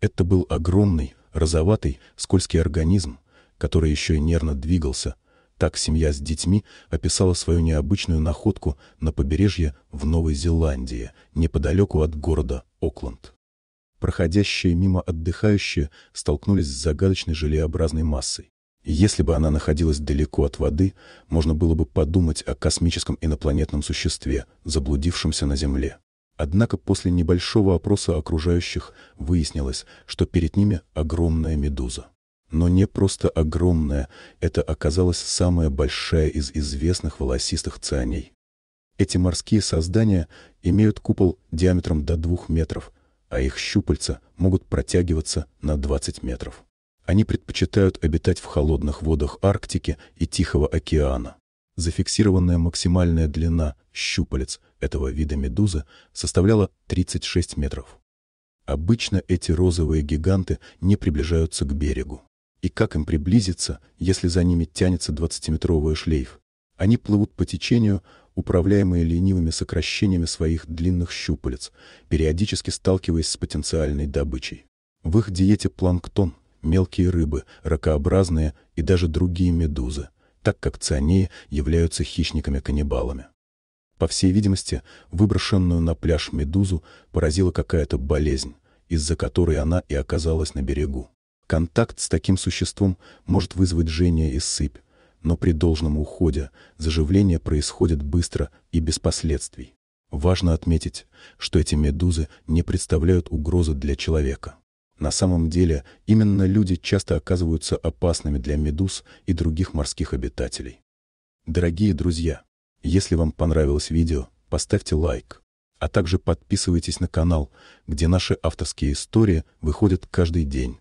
Это был огромный, розоватый, скользкий организм, который еще и нервно двигался. Так семья с детьми описала свою необычную находку на побережье в Новой Зеландии, неподалеку от города Окленд. Проходящие мимо отдыхающие столкнулись с загадочной желеобразной массой. Если бы она находилась далеко от воды, можно было бы подумать о космическом инопланетном существе, заблудившемся на Земле. Однако после небольшого опроса окружающих выяснилось, что перед ними огромная медуза. Но не просто огромная, это оказалась самая большая из известных волосистых цианей. Эти морские создания имеют купол диаметром до 2 метров, а их щупальца могут протягиваться на 20 метров. Они предпочитают обитать в холодных водах Арктики и Тихого океана. Зафиксированная максимальная длина щупалец этого вида медузы составляла 36 метров. Обычно эти розовые гиганты не приближаются к берегу. И как им приблизиться, если за ними тянется 20-метровый шлейф? Они плывут по течению, управляемые ленивыми сокращениями своих длинных щупалец, периодически сталкиваясь с потенциальной добычей. В их диете планктон, мелкие рыбы, ракообразные и даже другие медузы – так как цианеи являются хищниками-каннибалами. По всей видимости, выброшенную на пляж медузу поразила какая-то болезнь, из-за которой она и оказалась на берегу. Контакт с таким существом может вызвать жжение и сыпь, но при должном уходе заживление происходит быстро и без последствий. Важно отметить, что эти медузы не представляют угрозы для человека. На самом деле, именно люди часто оказываются опасными для медуз и других морских обитателей. Дорогие друзья, если вам понравилось видео, поставьте лайк, а также подписывайтесь на канал, где наши авторские истории выходят каждый день.